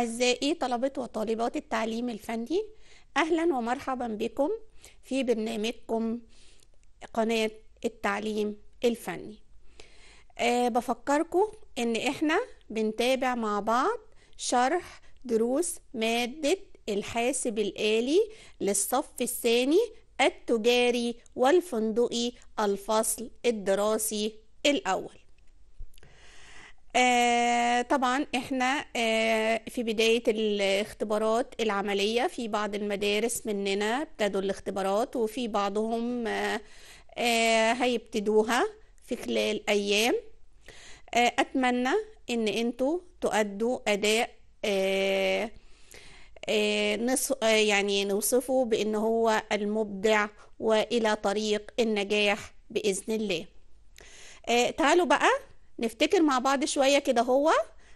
أعزائي طلبة وطالبات التعليم الفني أهلا ومرحبا بكم في برنامجكم قناة التعليم الفني أه بفكركم إن إحنا بنتابع مع بعض شرح دروس مادة الحاسب الآلي للصف الثاني التجاري والفندقي الفصل الدراسي الأول آه، طبعا احنا آه، في بداية الاختبارات العملية في بعض المدارس مننا ابتدوا الاختبارات وفي بعضهم آه، هيبتدوها في خلال أيام أتمنى إن انتوا تؤدوا أداء يعني نوصفه بإن هو المبدع وإلى طريق النجاح بإذن الله تعالوا بقى نفتكر مع بعض شوية كده هو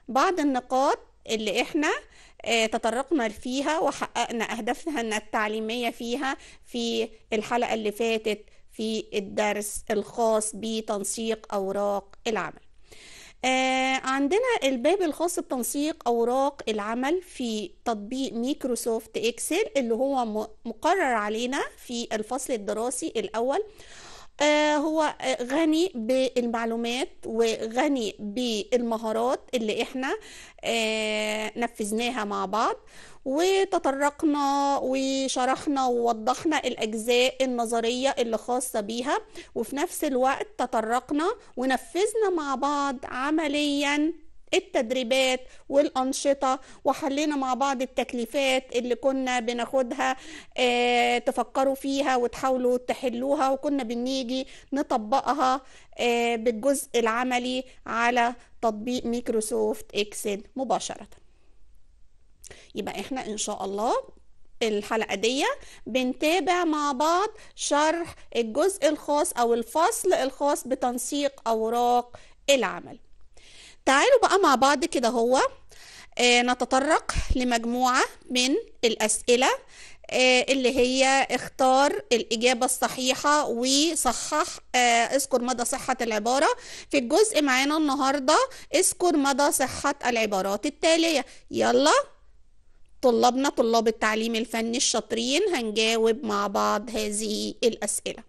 بعض النقاط اللي احنا آه، تطرقنا فيها وحققنا أهدافنا التعليمية فيها في الحلقة اللي فاتت في الدرس الخاص بتنسيق أوراق العمل آه، عندنا الباب الخاص بتنسيق أوراق العمل في تطبيق ميكروسوفت إكسل اللي هو مقرر علينا في الفصل الدراسي الأول آه، هو آه، غني بالمعلومات وغني بالمهارات اللي احنا آه، نفذناها مع بعض وتطرقنا وشرحنا ووضحنا الأجزاء النظرية اللي خاصة بيها وفي نفس الوقت تطرقنا ونفذنا مع بعض عمليا التدريبات والأنشطة وحلينا مع بعض التكليفات اللي كنا بناخدها آه، تفكروا فيها وتحاولوا تحلوها وكنا بنيجي نطبقها آه، بالجزء العملي على تطبيق ميكروسوفت اكسل مباشرة يبقى احنا ان شاء الله الحلقة دي بنتابع مع بعض شرح الجزء الخاص او الفصل الخاص بتنسيق اوراق العمل تعالوا بقى مع بعض كده هو آه نتطرق لمجموعة من الأسئلة آه اللي هي اختار الإجابة الصحيحة وصحح آه اذكر مدى صحة العبارة في الجزء معانا النهاردة اذكر مدى صحة العبارات التالية يلا طلابنا طلاب التعليم الفني الشاطرين هنجاوب مع بعض هذه الأسئلة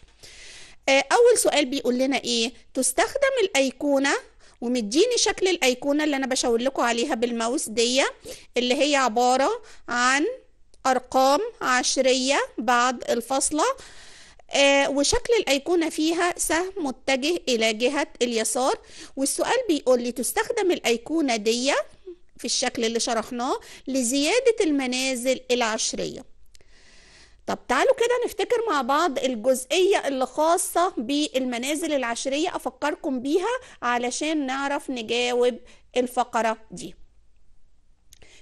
آه، أول سؤال بيقول لنا إيه تستخدم الأيقونة ومديني شكل الايقونه اللي انا بشاور لكم عليها بالماوس دي اللي هي عباره عن ارقام عشريه بعد الفاصله آه، وشكل الأيقونة فيها سهم متجه إلى جهة اليسار والسؤال بيقول لي تستخدم الأيقونة دي في الشكل اللي شرحناه لزيادة المنازل العشرية طب تعالوا كده نفتكر مع بعض الجزئية اللي خاصة بالمنازل العشرية أفكركم بيها علشان نعرف نجاوب الفقرة دي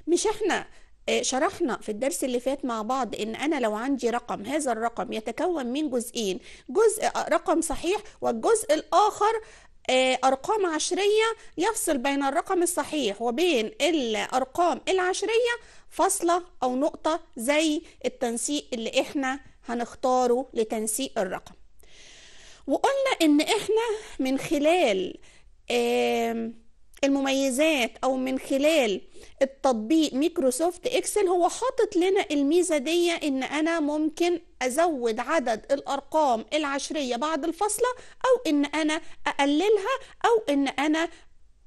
مش احنا آه، شرحنا في الدرس اللي فات مع بعض ان انا لو عندي رقم هذا الرقم يتكون من جزئين جزء آه، رقم صحيح والجزء الاخر آه، أرقام عشرية يفصل بين الرقم الصحيح وبين الأرقام العشرية فصلة أو نقطة زي التنسيق اللي إحنا هنختاره لتنسيق الرقم وقلنا إن إحنا من خلال المميزات او من خلال التطبيق ميكروسوفت اكسل هو حاطط لنا الميزه دي ان انا ممكن ازود عدد الارقام العشريه بعد الفاصله او ان انا اقللها او ان انا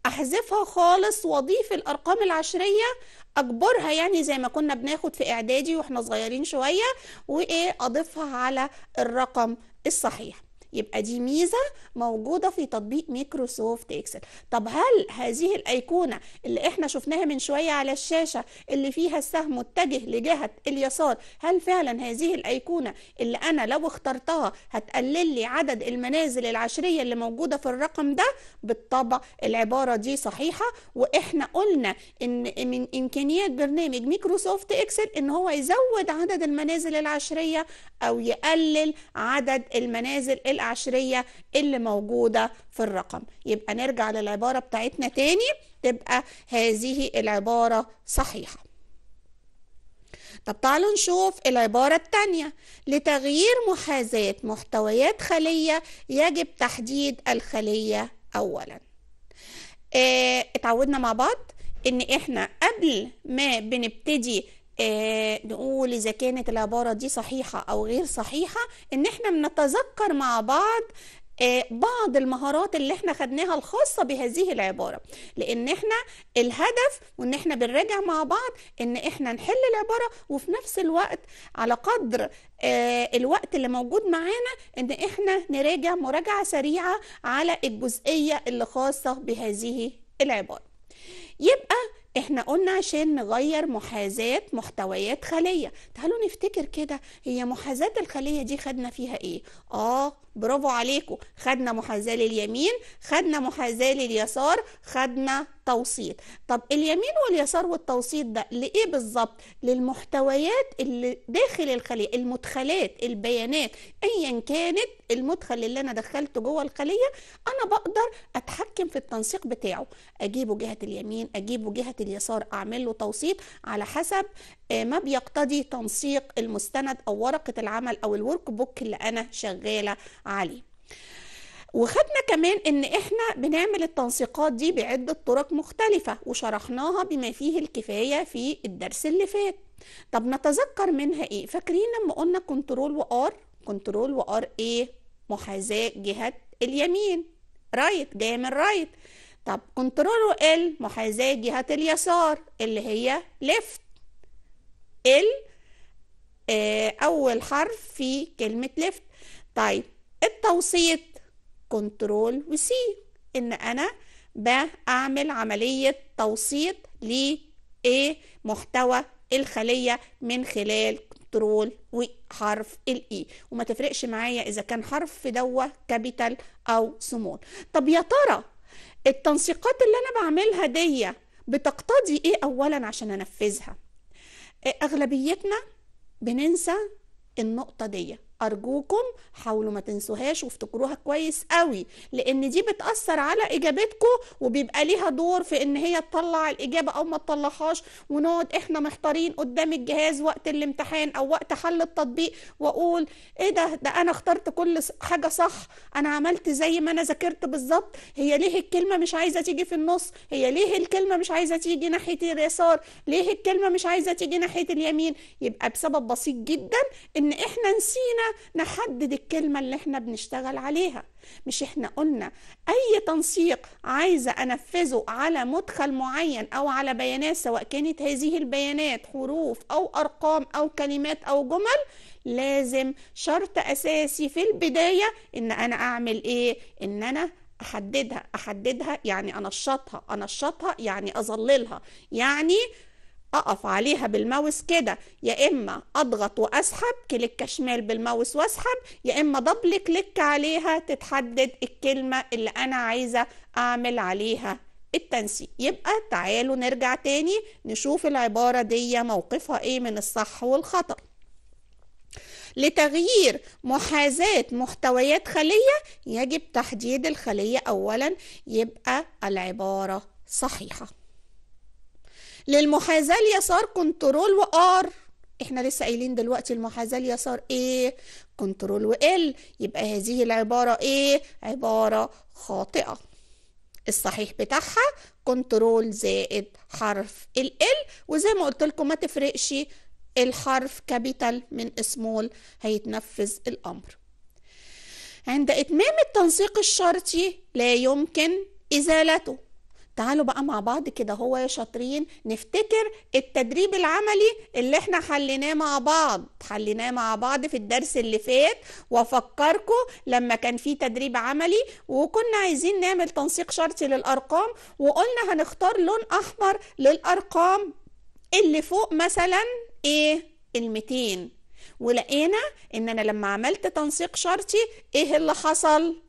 احذفها خالص واضيف الارقام العشريه اكبرها يعني زي ما كنا بناخد في اعدادي واحنا صغيرين شويه وايه اضيفها على الرقم الصحيح يبقى دي ميزة موجودة في تطبيق ميكروسوفت اكسل طب هل هذه الأيقونة اللي احنا شفناها من شوية على الشاشة اللي فيها السهم متجه لجهة اليسار هل فعلا هذه الأيقونة اللي أنا لو اخترتها هتقلل لي عدد المنازل العشرية اللي موجودة في الرقم ده بالطبع العبارة دي صحيحة واحنا قلنا ان من إمكانيات برنامج ميكروسوفت اكسل ان هو يزود عدد المنازل العشرية او يقلل عدد المنازل العشرية العشرية اللي موجودة في الرقم يبقى نرجع للعبارة بتاعتنا تاني تبقى هذه العبارة صحيحة طب تعالوا نشوف العبارة التانية لتغيير محاذاة محتويات خلية يجب تحديد الخلية أولا آه، اتعودنا مع بعض ان احنا قبل ما بنبتدي آه، نقول اذا كانت العباره دي صحيحه او غير صحيحه ان احنا بنتذكر مع بعض آه، بعض المهارات اللي احنا خدناها الخاصه بهذه العباره لان احنا الهدف وان احنا بنراجع مع بعض ان احنا نحل العباره وفي نفس الوقت على قدر آه، الوقت اللي موجود معانا ان احنا نراجع مراجعه سريعه على الجزئيه اللي خاصه بهذه العباره يبقى احنا قلنا عشان نغير محاذاة محتويات خلية تعالوا نفتكر كده هي محاذاة الخلية دي خدنا فيها ايه اه برافو عليكم خدنا محاذاه لليمين خدنا محاذاه لليسار خدنا توسيط طب اليمين واليسار والتوسيط ده لايه بالظبط للمحتويات اللي داخل الخليه المدخلات البيانات ايا كانت المدخل اللي انا دخلته جوه الخليه انا بقدر اتحكم في التنسيق بتاعه اجيبه جهه اليمين اجيبه جهه اليسار اعمل له توسيط على حسب آه، ما بيقتضي تنسيق المستند او ورقه العمل او الورك بوك اللي انا شغاله عليه وخدنا كمان ان احنا بنعمل التنسيقات دي بعده طرق مختلفه وشرحناها بما فيه الكفايه في الدرس اللي فات طب نتذكر منها ايه فاكرين لما قلنا كنترول وار كنترول وار ايه محاذاه جهه اليمين رايت جايه من رايت طب كنترول ال محاذاه جهه اليسار اللي هي ليفت ال آه، أول حرف في كلمة ليفت طيب التوسيط كنترول وسي إن أنا بعمل عملية توسيط ل محتوى الخلية من خلال كنترول وحرف الاي e. وما تفرقش معايا اذا كان حرف دوه كابيتال او سمول طب يا ترى التنسيقات اللي انا بعملها دي بتقتضي ايه اولا عشان انفذها اغلبيتنا بننسى النقطة ديه أرجوكم حاولوا ما تنسوهاش وافتكروها كويس قوي لأن دي بتأثر على إجابتكم وبيبقى ليها دور في إن هي تطلع الإجابة أو ما تطلعهاش ونقعد إحنا محتارين قدام الجهاز وقت الامتحان أو وقت حل التطبيق وأقول إيه ده ده أنا اخترت كل حاجة صح أنا عملت زي ما أنا ذاكرت بالظبط هي ليه الكلمة مش عايزة تيجي في النص هي ليه الكلمة مش عايزة تيجي ناحية اليسار ليه الكلمة مش عايزة تيجي ناحية اليمين يبقى بسبب بسيط جدا إن إحنا نسينا نحدد الكلمة اللي احنا بنشتغل عليها مش احنا قلنا اي تنسيق عايزة انفذه على مدخل معين او على بيانات سواء كانت هذه البيانات حروف او ارقام او كلمات او جمل لازم شرط اساسي في البداية ان انا اعمل ايه ان انا احددها احددها يعني انشطها انشطها يعني اظللها يعني اقف عليها بالماوس كده يا اما اضغط واسحب كليك شمال بالماوس واسحب يا اما دبل كليك عليها تتحدد الكلمه اللي انا عايزه اعمل عليها التنسيق يبقى تعالوا نرجع تاني نشوف العباره دي موقفها ايه من الصح والخطأ لتغيير محاذاة محتويات خلية يجب تحديد الخلية أولا يبقى العبارة صحيحة للمحاذاة اليسار كنترول وار احنا لسه قايلين دلوقتي المحاذاة اليسار ايه كنترول وال يبقى هذه العبارة ايه عبارة خاطئة الصحيح بتاعها كنترول زائد حرف ال ال وزي ما قلت لكم ما تفرقش الحرف كابيتال من سمول هيتنفذ الامر عند اتمام التنسيق الشرطي لا يمكن ازالته تعالوا بقى مع بعض كده هو يا شاطرين نفتكر التدريب العملي اللي احنا حليناه مع بعض حليناه مع بعض في الدرس اللي فات وافكركم لما كان في تدريب عملي وكنا عايزين نعمل تنسيق شرطي للارقام وقلنا هنختار لون احمر للارقام اللي فوق مثلا ايه ال 200 ولقينا ان انا لما عملت تنسيق شرطي ايه اللي حصل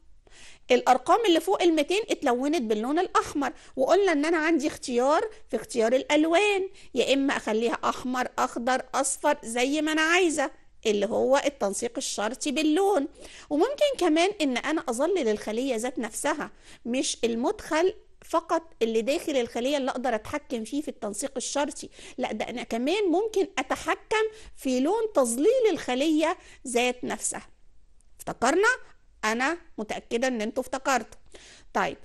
الارقام اللي فوق ال 200 اتلونت باللون الاحمر وقلنا ان انا عندي اختيار في اختيار الالوان يا اما اخليها احمر اخضر اصفر زي ما انا عايزه اللي هو التنسيق الشرطي باللون وممكن كمان ان انا اظلل الخليه ذات نفسها مش المدخل فقط اللي داخل الخلية اللي أقدر أتحكم فيه في التنسيق الشرطي لا ده أنا كمان ممكن أتحكم في لون تظليل الخلية ذات نفسها افتكرنا انا متاكده ان انتوا افتكرتوا طيب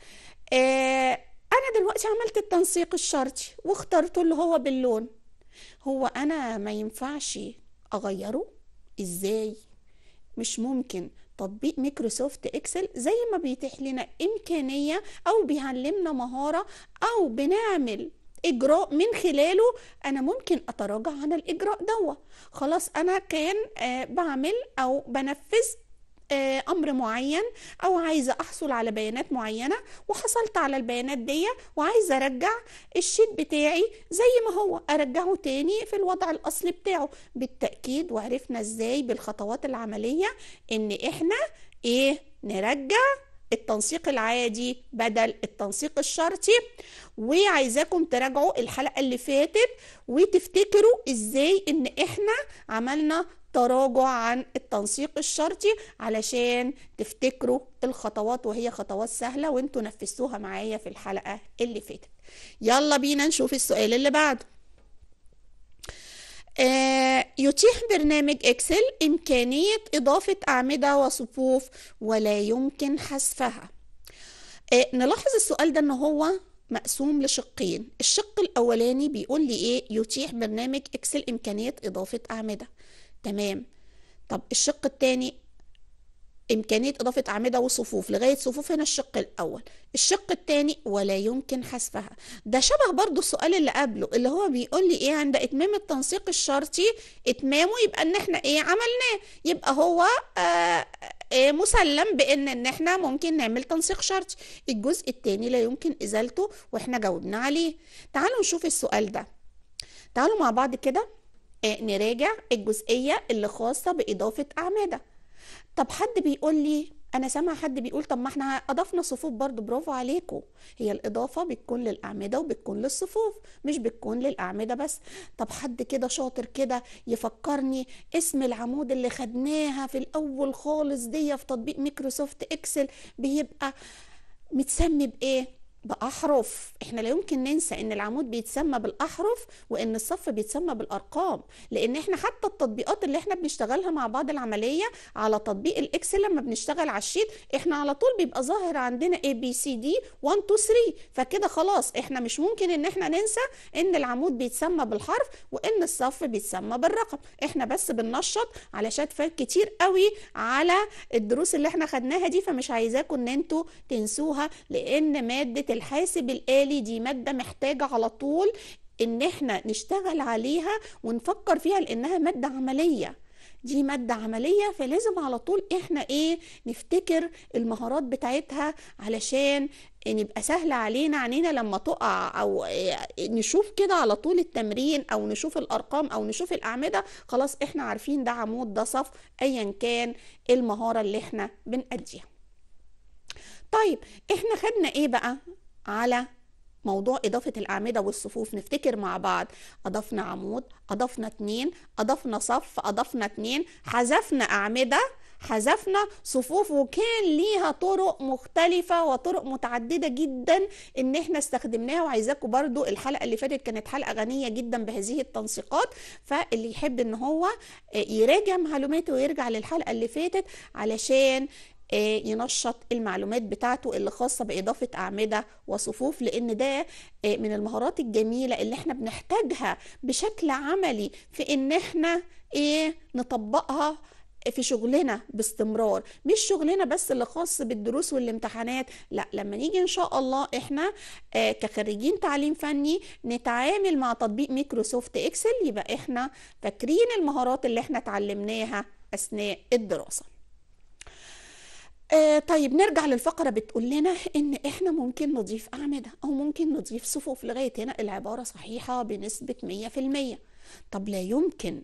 آه انا دلوقتي عملت التنسيق الشرطي واخترته اللي هو باللون هو انا ما ينفعش اغيره ازاي مش ممكن تطبيق مايكروسوفت اكسل زي ما بيتيح لنا امكانيه او بيعلمنا مهاره او بنعمل اجراء من خلاله انا ممكن اتراجع عن الاجراء دوت خلاص انا كان آه، بعمل او بنفذ آه، امر معين او عايزه احصل على بيانات معينه وحصلت على البيانات دي وعايزه ارجع الشيت بتاعي زي ما هو ارجعه تاني في الوضع الاصلي بتاعه بالتاكيد وعرفنا ازاي بالخطوات العمليه ان احنا ايه نرجع التنسيق العادي بدل التنسيق الشرطي وعايزاكم تراجعوا الحلقه اللي فاتت وتفتكروا ازاي ان احنا عملنا تراجع عن التنسيق الشرطي علشان تفتكروا الخطوات وهي خطوات سهله وانتوا نفذتوها معايا في الحلقه اللي فاتت يلا بينا نشوف السؤال اللي بعده آه، يتيح برنامج اكسل امكانيه اضافه اعمده وصفوف ولا يمكن حذفها آه، نلاحظ السؤال ده ان هو مقسوم لشقين الشق الاولاني بيقول لي ايه يتيح برنامج اكسل امكانيه اضافه اعمده تمام طب الشق الثاني إمكانية إضافة أعمدة وصفوف لغاية صفوف هنا الشق الأول الشق الثاني ولا يمكن حذفها ده شبه برضو السؤال اللي قبله اللي هو بيقول لي إيه عند إتمام التنسيق الشرطي إتمامه يبقى إن إحنا إيه عملناه يبقى هو آه, آه، مسلم بان ان احنا ممكن نعمل تنسيق شرطي الجزء الثاني لا يمكن ازالته واحنا جاوبنا عليه تعالوا نشوف السؤال ده تعالوا مع بعض كده آه، نراجع الجزئيه اللي خاصه باضافه اعمده طب حد بيقول لي انا سامع حد بيقول طب ما احنا اضفنا صفوف برضو برافو عليكم هي الاضافه بتكون للاعمده وبتكون للصفوف مش بتكون للاعمده بس طب حد كده شاطر كده يفكرني اسم العمود اللي خدناها في الاول خالص دي في تطبيق ميكروسوفت اكسل بيبقى متسمي بايه بأحرف احنا لا يمكن ننسى ان العمود بيتسمى بالأحرف وان الصف بيتسمى بالأرقام لان احنا حتى التطبيقات اللي احنا بنشتغلها مع بعض العملية على تطبيق الاكسل لما بنشتغل على الشيت احنا على طول بيبقى ظاهر عندنا A B C D 1 2 3 فكده خلاص احنا مش ممكن ان احنا ننسى ان العمود بيتسمى بالحرف وان الصف بيتسمى بالرقم احنا بس بننشط على شات كتير قوي على الدروس اللي احنا خدناها دي فمش عايزاكم ان انتوا تنسوها لان مادة الحاسب الآلي دي مادة محتاجة على طول ان احنا نشتغل عليها ونفكر فيها لانها مادة عملية دي مادة عملية فلازم على طول احنا ايه نفتكر المهارات بتاعتها علشان نبقى سهل علينا عنينا لما تقع او نشوف كده على طول التمرين او نشوف الارقام او نشوف الاعمدة خلاص احنا عارفين ده عمود ده صف ايا كان المهارة اللي احنا بنأديها طيب احنا خدنا ايه بقى على موضوع إضافة الأعمدة والصفوف نفتكر مع بعض أضفنا عمود أضفنا اتنين أضفنا صف أضفنا اتنين حذفنا أعمدة حذفنا صفوف وكان ليها طرق مختلفة وطرق متعددة جدا ان احنا استخدمناها وعايزاكم برضو الحلقة اللي فاتت كانت حلقة غنية جدا بهذه التنسيقات فاللي يحب ان هو يراجع معلوماته ويرجع للحلقة اللي فاتت علشان آه، ينشط المعلومات بتاعته اللي خاصه باضافه اعمده وصفوف لان ده آه، من المهارات الجميله اللي احنا بنحتاجها بشكل عملي في ان احنا ايه نطبقها في شغلنا باستمرار مش شغلنا بس اللي خاص بالدروس والامتحانات لا لما نيجي ان شاء الله احنا آه، كخريجين تعليم فني نتعامل مع تطبيق ميكروسوفت اكسل يبقى احنا فاكرين المهارات اللي احنا اتعلمناها اثناء الدراسه آه طيب نرجع للفقرة بتقول لنا إن إحنا ممكن نضيف أعمدة أو ممكن نضيف صفوف لغاية هنا العبارة صحيحة بنسبة 100% طب لا يمكن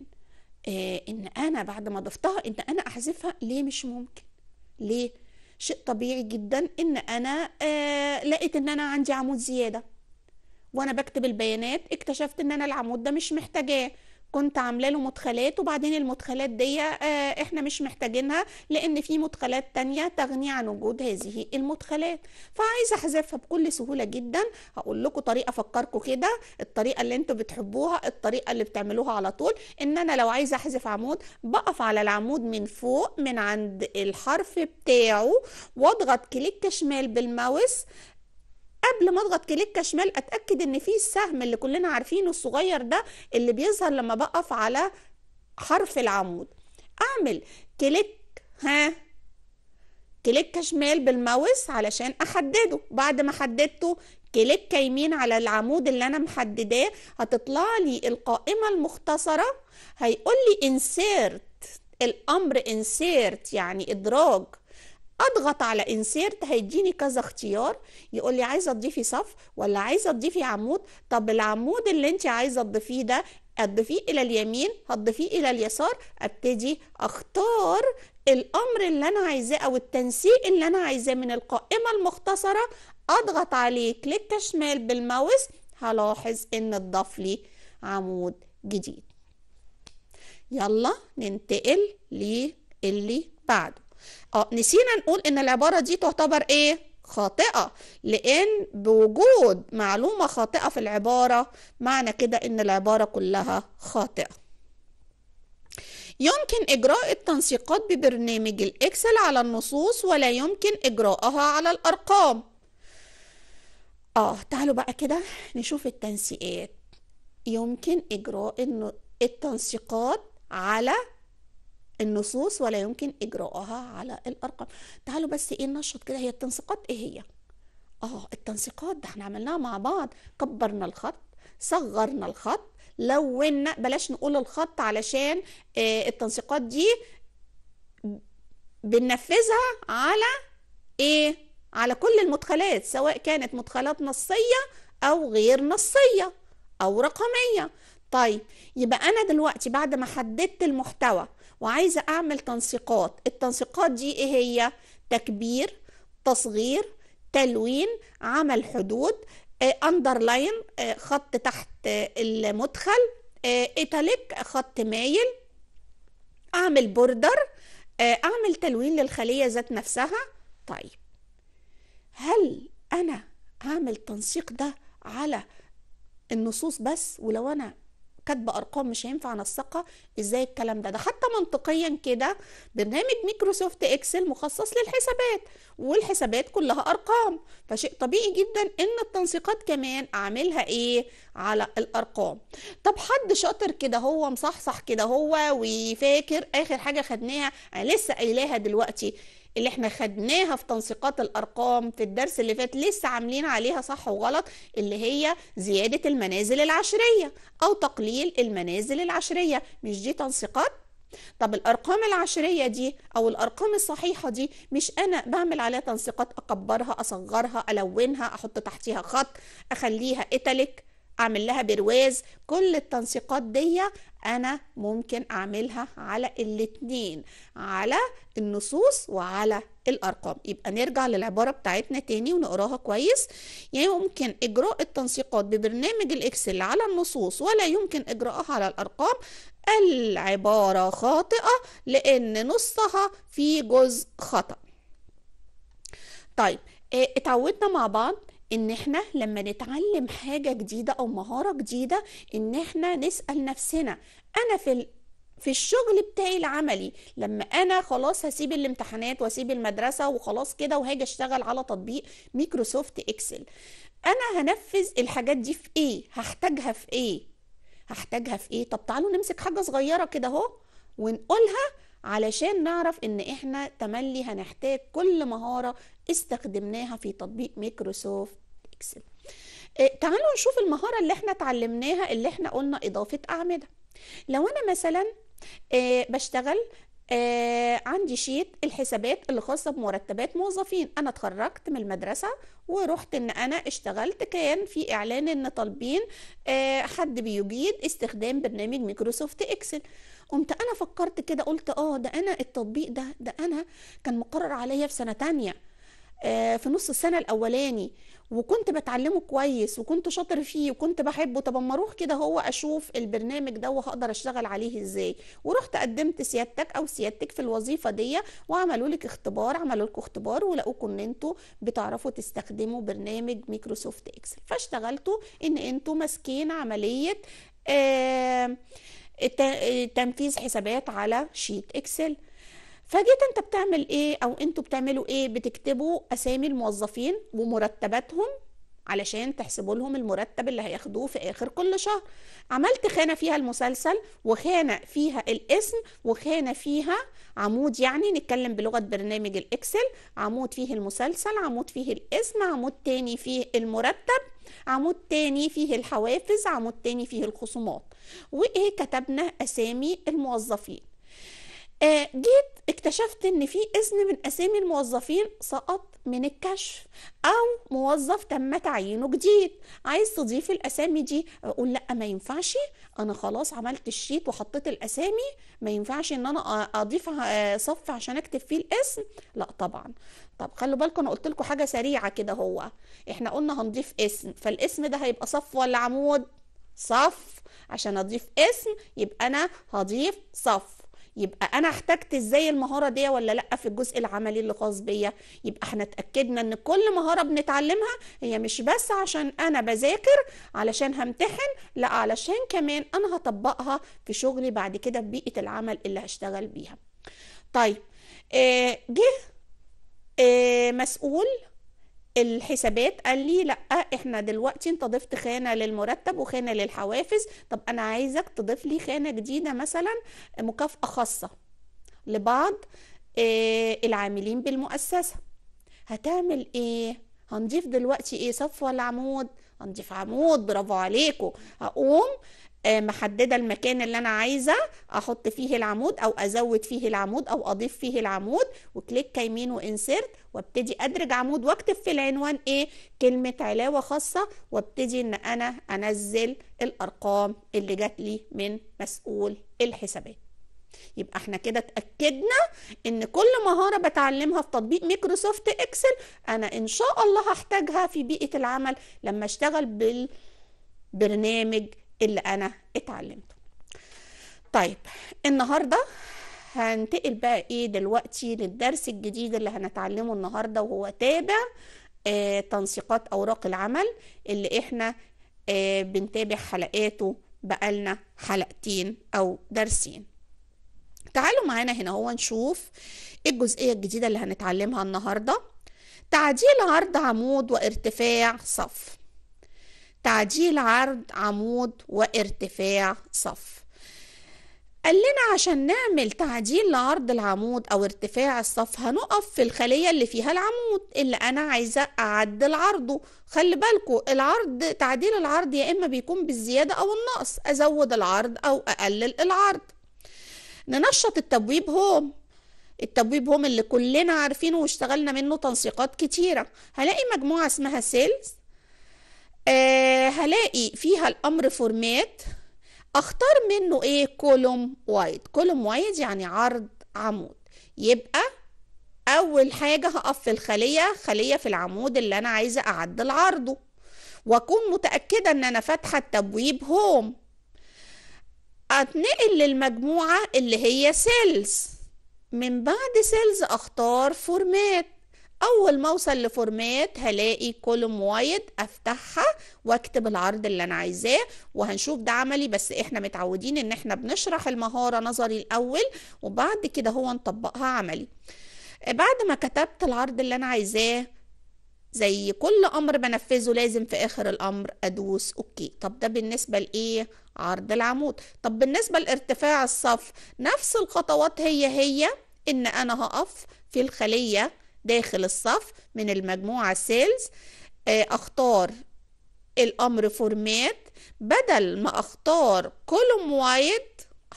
آه إن أنا بعد ما ضفتها إن أنا أحذفها ليه مش ممكن؟ ليه؟ شيء طبيعي جدا إن أنا آه لقيت إن أنا عندي عمود زيادة وأنا بكتب البيانات اكتشفت إن أنا العمود ده مش محتاجاه كنت عامله له مدخلات وبعدين المدخلات دي آه، احنا مش محتاجينها لان في مدخلات تانية تغني عن وجود هذه المدخلات فعايزه احذفها بكل سهوله جدا هقول لكم طريقه افكركم كده الطريقه اللي انتوا بتحبوها الطريقه اللي بتعملوها على طول ان انا لو عايزه احذف عمود بقف على العمود من فوق من عند الحرف بتاعه واضغط كليك شمال بالماوس قبل ما اضغط كليك شمال اتاكد ان في السهم اللي كلنا عارفينه الصغير ده اللي بيظهر لما بقف على حرف العمود اعمل كليك ها كليك شمال بالماوس علشان احدده بعد ما حددته كليك يمين على العمود اللي انا محدداه هتطلع لي القائمه المختصره هيقول لي انسيرت الامر انسيرت يعني ادراج اضغط على انسيرت هيديني كذا اختيار يقول لي عايزه تضيفي صف ولا عايزه تضيفي عمود طب العمود اللي انت عايزه تضيفيه ده هتضيفيه الى اليمين هتضيفيه الى اليسار ابتدي اختار الامر اللي انا عايزاه او التنسيق اللي انا عايزاه من القائمه المختصره اضغط عليه كليك شمال بالماوس هلاحظ ان اتضاف لي عمود جديد يلا ننتقل للي بعده اه نسينا نقول ان العباره دي تعتبر ايه خاطئه لان بوجود معلومه خاطئه في العباره معنى كده ان العباره كلها خاطئه يمكن إجراء التنسيقات ببرنامج الإكسل على النصوص ولا يمكن إجراءها على الأرقام آه تعالوا بقى كده نشوف التنسيقات يمكن إجراء التنسيقات على النصوص ولا يمكن إجراءها على الأرقام تعالوا بس إيه ننشط كده هي التنسيقات إيه هي آه التنسيقات ده احنا عملناها مع بعض كبرنا الخط صغرنا الخط لونا بلاش نقول الخط علشان آه التنسيقات دي بننفذها على ايه على كل المدخلات سواء كانت مدخلات نصيه او غير نصيه او رقميه طيب يبقى انا دلوقتي بعد ما حددت المحتوى وعايزه اعمل تنسيقات التنسيقات دي ايه هي تكبير تصغير تلوين عمل حدود اندرلاين آه، آه، خط تحت آه، المدخل ايتاليك خط مايل اعمل بوردر اعمل تلوين للخليه ذات نفسها طيب هل انا هعمل تنسيق ده على النصوص بس ولو انا كاتب ارقام مش هينفع انسقها ازاي الكلام ده ده حتى منطقيا كده برنامج مايكروسوفت اكسل مخصص للحسابات والحسابات كلها ارقام فشيء طبيعي جدا ان التنسيقات كمان اعملها ايه على الارقام طب حد شاطر كده هو مصحصح كده هو وفاكر اخر حاجه خدناها لسه قايلاها دلوقتي اللي احنا خدناها في تنسيقات الارقام في الدرس اللي فات لسه عاملين عليها صح وغلط اللي هي زياده المنازل العشريه او تقليل المنازل العشريه مش دي تنسيقات طب الارقام العشريه دي او الارقام الصحيحه دي مش انا بعمل عليها تنسيقات اكبرها اصغرها الونها احط تحتيها خط اخليها اتلك اعمل لها برواز كل التنسيقات دي انا ممكن اعملها على الاتنين على النصوص وعلى الارقام يبقى نرجع للعباره بتاعتنا تاني ونقراها كويس يعني يمكن اجراء التنسيقات ببرنامج الاكسل على النصوص ولا يمكن اجراءها على الارقام العباره خاطئه لان نصها في جزء خطا طيب آه، اتعودنا مع بعض ان احنا لما نتعلم حاجه جديده او مهاره جديده ان احنا نسال نفسنا انا في في الشغل بتاعي العملي لما انا خلاص هسيب الامتحانات واسيب المدرسه وخلاص كده وهاجي اشتغل على تطبيق ميكروسوفت اكسل انا هنفذ الحاجات دي في ايه هحتاجها في ايه هحتاجها في ايه طب تعالوا نمسك حاجه صغيره كده اهو ونقولها علشان نعرف ان احنا تملي هنحتاج كل مهارة استخدمناها في تطبيق ميكروسوفت اكسل آه، تعالوا نشوف المهارة اللي احنا اتعلمناها اللي احنا قلنا اضافة اعمدة لو انا مثلا آه، بشتغل آه، عندي شيت الحسابات اللي خاصة بمرتبات موظفين أنا اتخرجت من المدرسة ورحت إن أنا اشتغلت كان في إعلان إن طالبين حد بيجيد استخدام برنامج ميكروسوفت إكسل قمت انا فكرت كده قلت اه ده انا التطبيق ده ده انا كان مقرر عليا في سنه تانية آه في نص السنه الاولاني وكنت بتعلمه كويس وكنت شاطر فيه وكنت بحبه طب اما اروح كده هو اشوف البرنامج ده وهقدر اشتغل عليه ازاي ورحت قدمت سيادتك او سيادتك في الوظيفه دي وعملوا لك اختبار عملوا لكم اختبار ولقوكم ان انتوا بتعرفوا تستخدموا برنامج ميكروسوفت اكسل فاشتغلتوا ان انتوا ماسكين عمليه آه تنفيذ حسابات على شيت اكسل فجيت انت بتعمل ايه او انتوا بتعملوا ايه بتكتبوا اسامي الموظفين ومرتباتهم علشان تحسبوا لهم المرتب اللي هياخدوه في اخر كل شهر عملت خانه فيها المسلسل وخانه فيها الاسم وخانه فيها عمود يعني نتكلم بلغه برنامج الاكسل عمود فيه المسلسل عمود فيه الاسم عمود تاني فيه المرتب عمود تاني فيه الحوافز عمود تاني فيه الخصومات وايه كتبنا اسامي الموظفين آه جيت اكتشفت ان في اذن من اسامي الموظفين سقط من الكشف او موظف تم تعيينه جديد عايز تضيف الاسامي دي اقول لا ما ينفعش انا خلاص عملت الشيت وحطيت الاسامي ما ينفعش ان انا اضيف آه، صف عشان اكتب فيه الاسم لا طبعا طب خلوا بالكم انا قلت لكم حاجه سريعه كده هو احنا قلنا هنضيف اسم فالاسم ده هيبقى صف ولا عمود صف عشان اضيف اسم يبقى انا هضيف صف يبقى انا احتجت ازاي المهاره دي ولا لا في الجزء العملي اللي خاص بيا يبقى احنا اتاكدنا ان كل مهاره بنتعلمها هي مش بس عشان انا بذاكر علشان همتحن لا علشان كمان انا هطبقها في شغلي بعد كده في بيئه العمل اللي هشتغل بيها طيب آه، جه آه، مسؤول الحسابات قال لي لا احنا دلوقتي انت ضفت خانه للمرتب وخانه للحوافز طب انا عايزك تضيف لي خانه جديده مثلا مكافاه خاصه لبعض آه، العاملين بالمؤسسه هتعمل ايه هنضيف دلوقتي ايه صف ولا عمود هنضيف عمود برافو عليكم هقوم آه، محدده المكان اللي انا عايزه احط فيه العمود او ازود فيه العمود او اضيف فيه العمود وكليك يمين وانسرت وابتدي ادرج عمود واكتب في العنوان ايه كلمه علاوه خاصه وابتدي ان انا انزل الارقام اللي جات لي من مسؤول الحسابات يبقى احنا كده اتاكدنا ان كل مهاره بتعلمها في تطبيق مايكروسوفت اكسل انا ان شاء الله هحتاجها في بيئه العمل لما اشتغل بال برنامج اللي انا اتعلمته طيب النهارده هنتقل بقى ايه دلوقتي للدرس الجديد اللي هنتعلمه النهارده وهو تابع آه تنسيقات اوراق العمل اللي احنا آه بنتابع حلقاته بقالنا حلقتين او درسين تعالوا معانا هنا هو نشوف الجزئيه الجديده اللي هنتعلمها النهارده تعديل عرض عمود وارتفاع صف تعديل عرض عمود وارتفاع صف قال لنا عشان نعمل تعديل لعرض العمود او ارتفاع الصف هنقف في الخلية اللي فيها العمود اللي انا عايزة اعدل عرضه خلي بالكو العرض تعديل العرض يا اما بيكون بالزيادة او النقص ازود العرض او اقلل العرض ننشط التبويب هوم التبويب هوم اللي كلنا عارفينه واشتغلنا منه تنسيقات كتيرة هلاقي مجموعة اسمها سيلز آه هلاقي فيها الامر فورمات اختار منه ايه كولوم وايد كولوم وايد يعني عرض عمود يبقى اول حاجه هقف في الخليه خليه في العمود اللي انا عايزه اعدل عرضه واكون متاكده ان انا فاتحه التبويب هوم اتنقل للمجموعه اللي هي سيلز من بعد سيلز اختار فورمات اول ما اوصل لفورمات هلاقي كولوم وايد افتحها واكتب العرض اللي انا عايزاه وهنشوف ده عملي بس احنا متعودين ان احنا بنشرح المهارة نظري الاول وبعد كده هو نطبقها عملي آه، بعد ما كتبت العرض اللي انا عايزاه زي كل امر بنفذه لازم في اخر الامر ادوس اوكي طب ده بالنسبه لايه عرض العمود طب بالنسبه لارتفاع الصف نفس الخطوات هي هي ان انا هقف في الخليه داخل الصف من المجموعة سيلز آه، اختار الامر فورمات بدل ما اختار كولوم وايد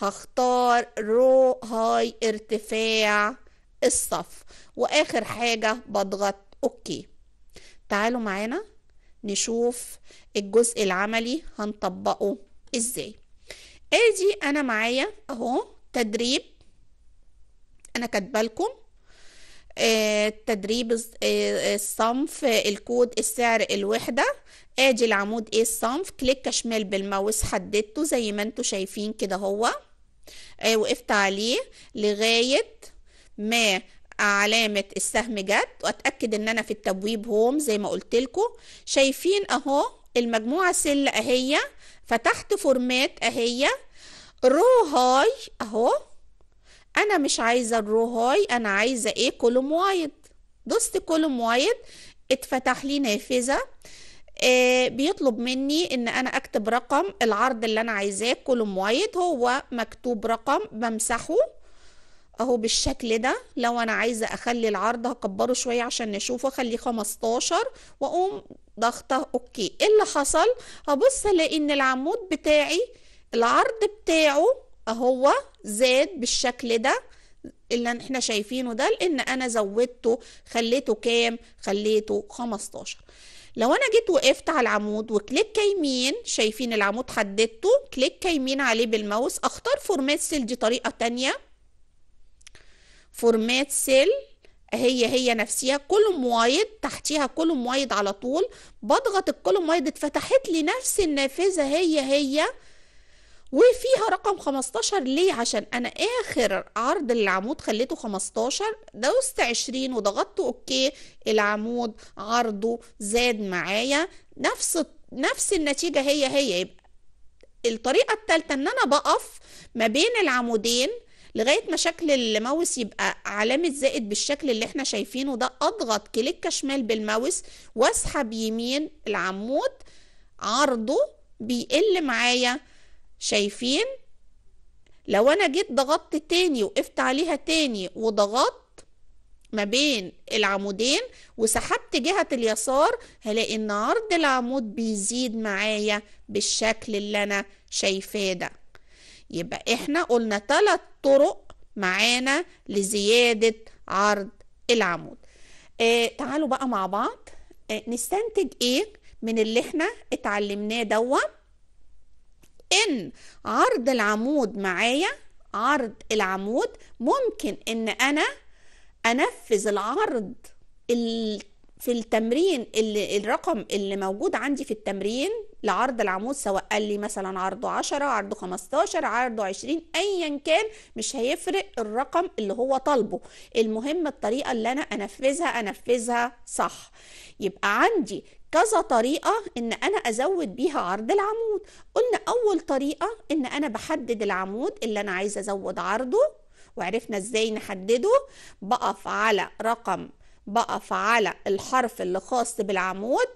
هختار رو هاي ارتفاع الصف واخر حاجة بضغط اوكي تعالوا معانا نشوف الجزء العملي هنطبقه ازاي ادي انا معايا اهو تدريب انا كاتبه لكم آه، تدريب آه، آه، الصنف الكود السعر الوحدة اجي العمود ايه الصنف كليك شمال بالماوس حددته زي ما انتوا شايفين كده هو وقفت عليه لغاية ما علامة السهم جت واتأكد ان انا في التبويب هوم زي ما قلت شايفين اهو المجموعة سل اهي فتحت فورمات اهي رو هاي اهو انا مش عايزه الرو هاي انا عايزه ايه كولوم وايد دوست كولوم وايد اتفتح لي نافذه آه بيطلب مني ان انا اكتب رقم العرض اللي انا عايزاه كولوم وايد هو مكتوب رقم بمسحه اهو بالشكل ده لو انا عايزه اخلي العرض هكبره شويه عشان نشوفه اخليه 15 واقوم ضغطه اوكي ايه اللي حصل هبص الاقي ان العمود بتاعي العرض بتاعه اهو زاد بالشكل ده اللي احنا شايفينه ده لان انا زودته خليته كام خليته 15 لو انا جيت وقفت على العمود وكليك يمين شايفين العمود حددته كليك يمين عليه بالماوس اختار فورمات سيل دي طريقه تانية فورمات سيل هي هي نفسها كولوم وايد تحتيها كولوم وايد على طول بضغط الكولوم وايد اتفتحت لي نفس النافذه هي هي وفيها رقم 15 ليه عشان انا اخر عرض للعمود خليته 15 دوست 20 وضغطت اوكي العمود عرضه زاد معايا نفس نفس النتيجه هي هي يبقى الطريقه الثالثه ان انا بقف ما بين العمودين لغايه ما شكل الماوس يبقى علامه زائد بالشكل اللي احنا شايفينه ده اضغط كليك شمال بالماوس واسحب يمين العمود عرضه بيقل معايا شايفين لو انا جيت ضغطت تاني وقفت عليها تاني وضغطت ما بين العمودين وسحبت جهة اليسار هلاقي ان عرض العمود بيزيد معايا بالشكل اللي انا شايفاه ده يبقى احنا قلنا ثلاث طرق معانا لزيادة عرض العمود آه تعالوا بقى مع بعض آه نستنتج ايه من اللي احنا اتعلمناه دوت ان عرض العمود معايا عرض العمود ممكن ان انا انفذ العرض في التمرين اللي الرقم اللي موجود عندي في التمرين لعرض العمود سواء قال لي مثلا عرضه 10 عرضه 15 عرضه 20 ايا كان مش هيفرق الرقم اللي هو طالبه المهم الطريقه اللي انا انفذها انفذها صح يبقى عندي كذا طريقة إن أنا أزود بيها عرض العمود قلنا أول طريقة إن أنا بحدد العمود اللي أنا عايزة أزود عرضه وعرفنا إزاي نحدده بقف على رقم بقف على الحرف اللي خاص بالعمود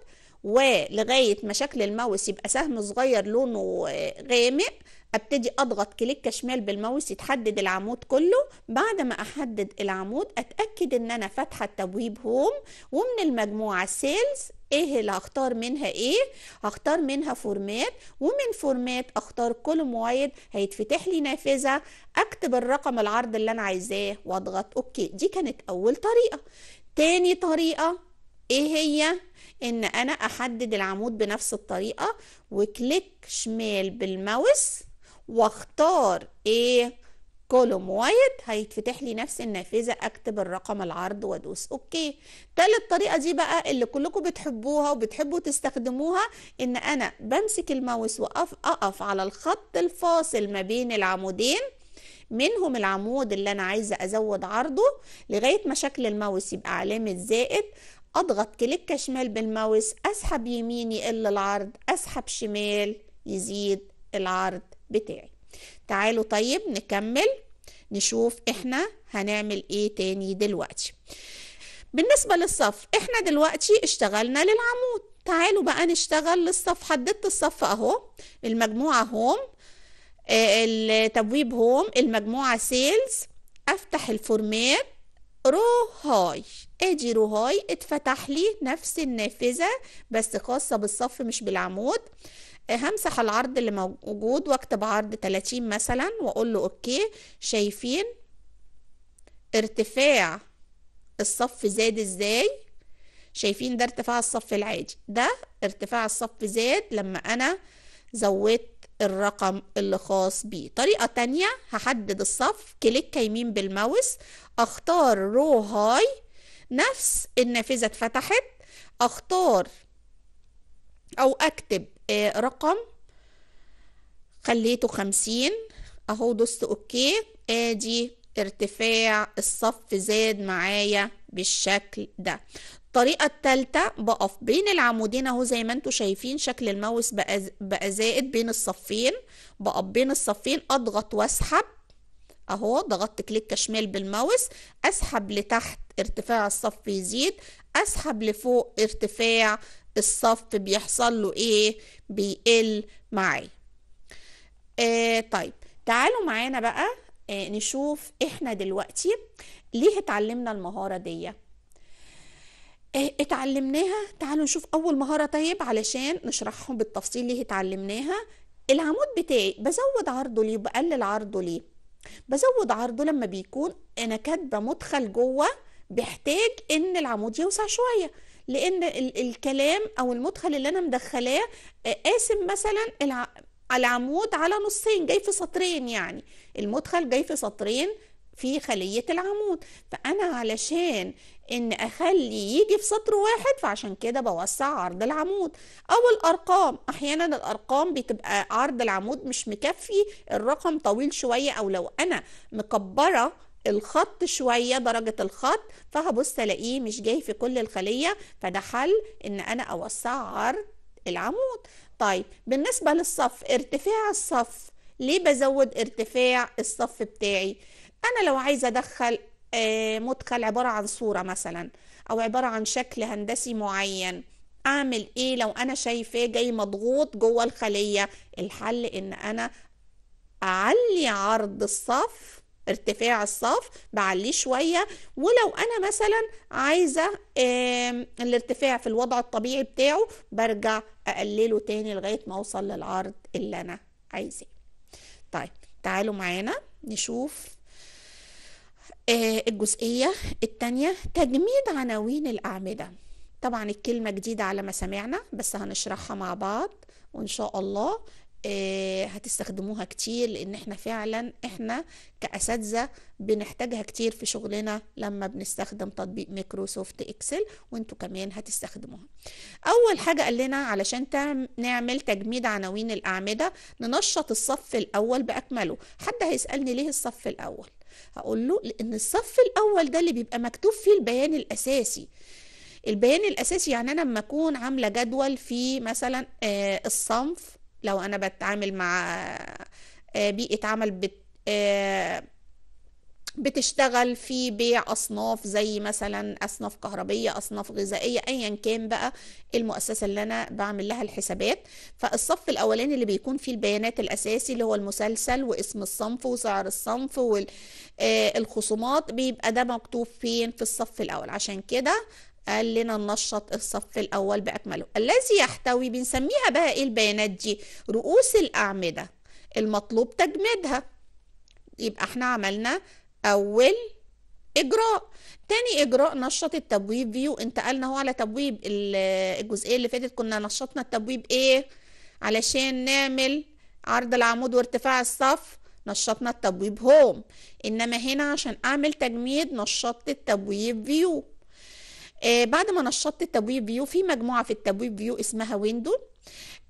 ولغاية ما شكل الماوس يبقى سهم صغير لونه غامق ابتدي اضغط كليك شمال بالماوس يتحدد العمود كله بعد ما احدد العمود اتاكد ان انا فاتحه التبويب هوم ومن المجموعه سيلز ايه اللي هختار منها ايه هختار منها فورمات ومن فورمات اختار كل وايد هيتفتح لي نافذه اكتب الرقم العرض اللي انا عايزاه واضغط اوكي دي كانت اول طريقه تاني طريقه ايه هي ان انا احدد العمود بنفس الطريقه وكليك شمال بالماوس واختار ايه كولوم وايد هيتفتح لي نفس النافذة اكتب الرقم العرض وادوس اوكي تالت طريقة دي بقى اللي كلكم بتحبوها وبتحبوا تستخدموها ان انا بمسك الماوس واقف اقف على الخط الفاصل ما بين العمودين منهم العمود اللي انا عايزة ازود عرضه لغاية ما شكل الماوس يبقى علامة زائد اضغط كليك شمال بالماوس اسحب يمين يقل العرض اسحب شمال يزيد العرض بتاعي تعالوا طيب نكمل نشوف احنا هنعمل ايه تاني دلوقتي بالنسبة للصف احنا دلوقتي اشتغلنا للعمود تعالوا بقى نشتغل للصف حددت الصف اهو المجموعة هوم آه، التبويب هوم المجموعة سيلز افتح الفورمير رو هاي ادي رو هاي اتفتح لي نفس النافذة بس خاصة بالصف مش بالعمود همسح العرض اللي موجود واكتب عرض 30 مثلا واقول له اوكي شايفين ارتفاع الصف زاد ازاي شايفين ده ارتفاع الصف العادي ده ارتفاع الصف زاد لما انا زودت الرقم اللي خاص بيه طريقة تانية هحدد الصف كليك يمين بالماوس اختار رو هاي نفس النافذة اتفتحت اختار او اكتب آه، رقم خليته خمسين اهو دوست اوكي ادي ارتفاع الصف زاد معايا بالشكل ده الطريقة التالتة بقف بين العمودين اهو زي ما انتوا شايفين شكل الماوس بقى, بقى زائد بين الصفين بقف بين الصفين اضغط واسحب اهو ضغطت كليك شمال بالماوس اسحب لتحت ارتفاع الصف يزيد اسحب لفوق ارتفاع الصف بيحصل له ايه بيقل معاه آه طيب تعالوا معانا بقى آه نشوف احنا دلوقتي ليه اتعلمنا المهارة دي آه اتعلمناها تعالوا نشوف اول مهارة طيب علشان نشرحهم بالتفصيل ليه اتعلمناها العمود بتاعي بزود عرضه ليه وبقلل عرضه ليه بزود عرضه لما بيكون انا كاتبة مدخل جوه بيحتاج ان العمود يوسع شوية لان الكلام او المدخل اللي انا مدخلاه آه، قاسم مثلا العمود على نصين جاي في سطرين يعني المدخل جاي في سطرين في خلية العمود فأنا علشان إن أخلي يجي في سطر واحد فعشان كده بوسع عرض العمود أو الأرقام أحيانا الأرقام بتبقى عرض العمود مش مكفي الرقم طويل شوية أو لو أنا مكبرة الخط شوية درجة الخط فهبص الاقيه مش جاي في كل الخلية فده حل ان انا اوسع عرض العمود طيب بالنسبة للصف ارتفاع الصف ليه بزود ارتفاع الصف بتاعي انا لو عايزة ادخل آه، مدخل عبارة عن صورة مثلا او عبارة عن شكل هندسي معين اعمل ايه لو انا شايفاه جاي مضغوط جوه الخلية الحل ان انا اعلي عرض الصف ارتفاع الصف بعليه شوية ولو أنا مثلا عايزة الارتفاع في الوضع الطبيعي بتاعه برجع أقلله تاني لغاية ما أوصل للعرض اللي أنا عايزاه طيب تعالوا معانا نشوف آه، الجزئية التانية تجميد عناوين الأعمدة طبعا الكلمة جديدة على ما سمعنا بس هنشرحها مع بعض وإن شاء الله آه، هتستخدموها كتير لان احنا فعلا احنا كاساتذه بنحتاجها كتير في شغلنا لما بنستخدم تطبيق مايكروسوفت اكسل وانتوا كمان هتستخدموها اول حاجه قال لنا علشان نعمل تجميد عناوين الاعمده ننشط الصف الاول باكمله حد هيسالني ليه الصف الاول هقول له لان الصف الاول ده اللي بيبقى مكتوب فيه البيان الاساسي البيان الاساسي يعني انا لما اكون عامله جدول في مثلا آه، الصنف لو انا بتعامل مع آه، بيئه عمل بت آه، بتشتغل في بيع اصناف زي مثلا اصناف كهربيه اصناف غذائيه ايا كان بقى المؤسسه اللي انا بعمل لها الحسابات فالصف الاولاني اللي بيكون فيه البيانات الاساسي اللي هو المسلسل واسم الصنف وسعر الصنف والخصومات آه، بيبقى ده مكتوب فين في الصف الاول عشان كده قال لنا ننشط الصف الأول بأكمله الذي يحتوي بنسميها بقى إيه البيانات دي رؤوس الأعمدة المطلوب تجميدها يبقى احنا عملنا أول إجراء تاني إجراء نشط التبويب فيو انتقلنا هو على تبويب الجزئية اللي فاتت كنا نشطنا التبويب إيه علشان نعمل عرض العمود وارتفاع الصف نشطنا التبويب هوم إنما هنا عشان أعمل تجميد نشطت التبويب فيو آه بعد ما نشطت التبويب فيو في مجموعة في التبويب فيو اسمها ويندو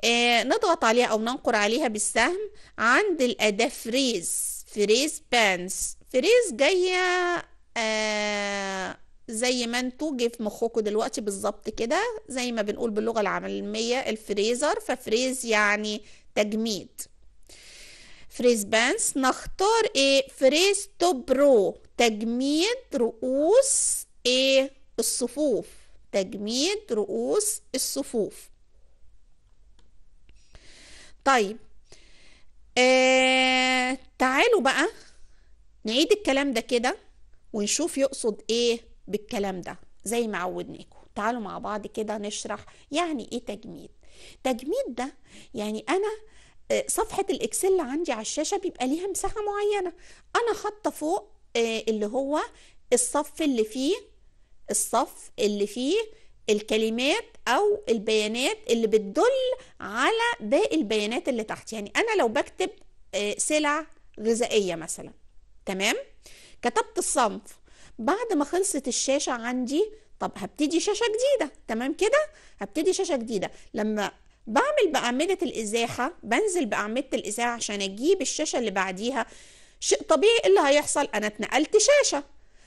آه نضغط عليها أو ننقر عليها بالسهم عند الأداة فريز فريز بانس فريز جاية آه زي ما انتوا جه في مخكم دلوقتي بالظبط كده زي ما بنقول باللغه العاميه الفريزر ففريز يعني تجميد فريز بانس نختار ايه فريز توب رو تجميد رؤوس ايه الصفوف تجميد رؤوس الصفوف طيب آه تعالوا بقى نعيد الكلام ده كده ونشوف يقصد ايه بالكلام ده زي ما عودناكم تعالوا مع بعض كده نشرح يعني ايه تجميد تجميد ده يعني انا آه، صفحة الاكسل اللي عندي على الشاشة بيبقى ليها مساحة معينة انا حاطه فوق آه، اللي هو الصف اللي فيه الصف اللي فيه الكلمات او البيانات اللي بتدل على باقي البيانات اللي تحت يعني انا لو بكتب آه، سلع غذائيه مثلا تمام كتبت الصنف بعد ما خلصت الشاشه عندي طب هبتدي شاشه جديده تمام كده هبتدي شاشه جديده لما بعمل باعمده الازاحه بنزل باعمده الازاحه عشان اجيب الشاشه اللي بعديها شيء طبيعي إيه اللي هيحصل انا اتنقلت شاشه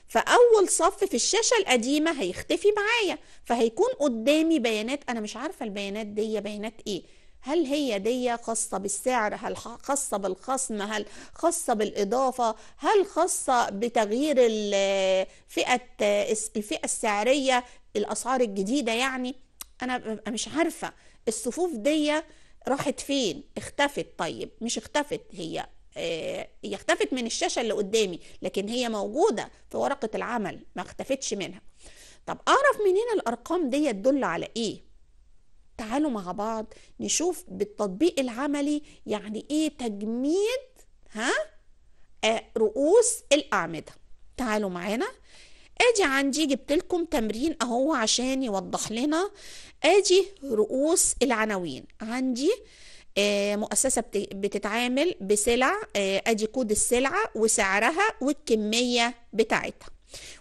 فاول صف في الشاشه القديمه هيختفي معايا فهيكون قدامي بيانات انا مش عارفه البيانات دي بيانات ايه هل هي دي خاصة بالسعر هل خاصة بالخصم هل خاصة بالإضافة هل خاصة بتغيير الفئة الفئة السعرية الأسعار الجديدة يعني أنا مش عارفة الصفوف دي راحت فين اختفت طيب مش اختفت هي هي آه، اختفت من الشاشة اللي قدامي لكن هي موجودة في ورقة العمل ما اختفتش منها طب أعرف منين الأرقام دي تدل على إيه تعالوا مع بعض نشوف بالتطبيق العملي يعني إيه تجميد ها آه، رؤوس الأعمدة تعالوا معانا اجي عندي جبت لكم تمرين اهو عشان يوضح لنا اجي رؤوس العناوين عندي آه، مؤسسة بتتعامل بسلع آه، ادي كود السلعة وسعرها والكمية بتاعتها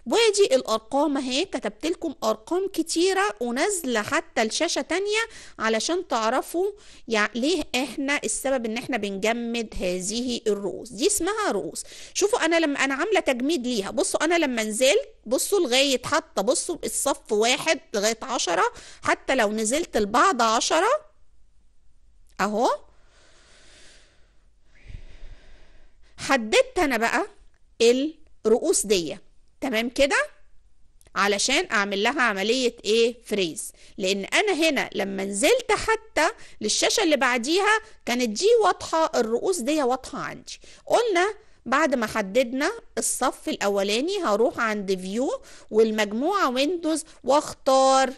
وادي الارقام اهي كتبت لكم ارقام كتيره ونازله حتى الشاشة تانية علشان تعرفوا يعني ليه احنا السبب ان احنا بنجمد هذه الرؤوس دي اسمها رؤوس شوفوا انا لما انا عامله تجميد ليها بصوا انا لما نزلت بصوا لغايه حتى بصوا الصف واحد لغايه عشرة حتى لو نزلت البعض عشرة اهو حددت انا بقى الرؤوس دي تمام كده علشان اعمل لها عملية ايه فريز لان انا هنا لما نزلت حتى للشاشة اللي بعديها كانت دي واضحة الرؤوس دي واضحة عندي قلنا بعد ما حددنا الصف الاولاني هروح عند فيو والمجموعة ويندوز واختار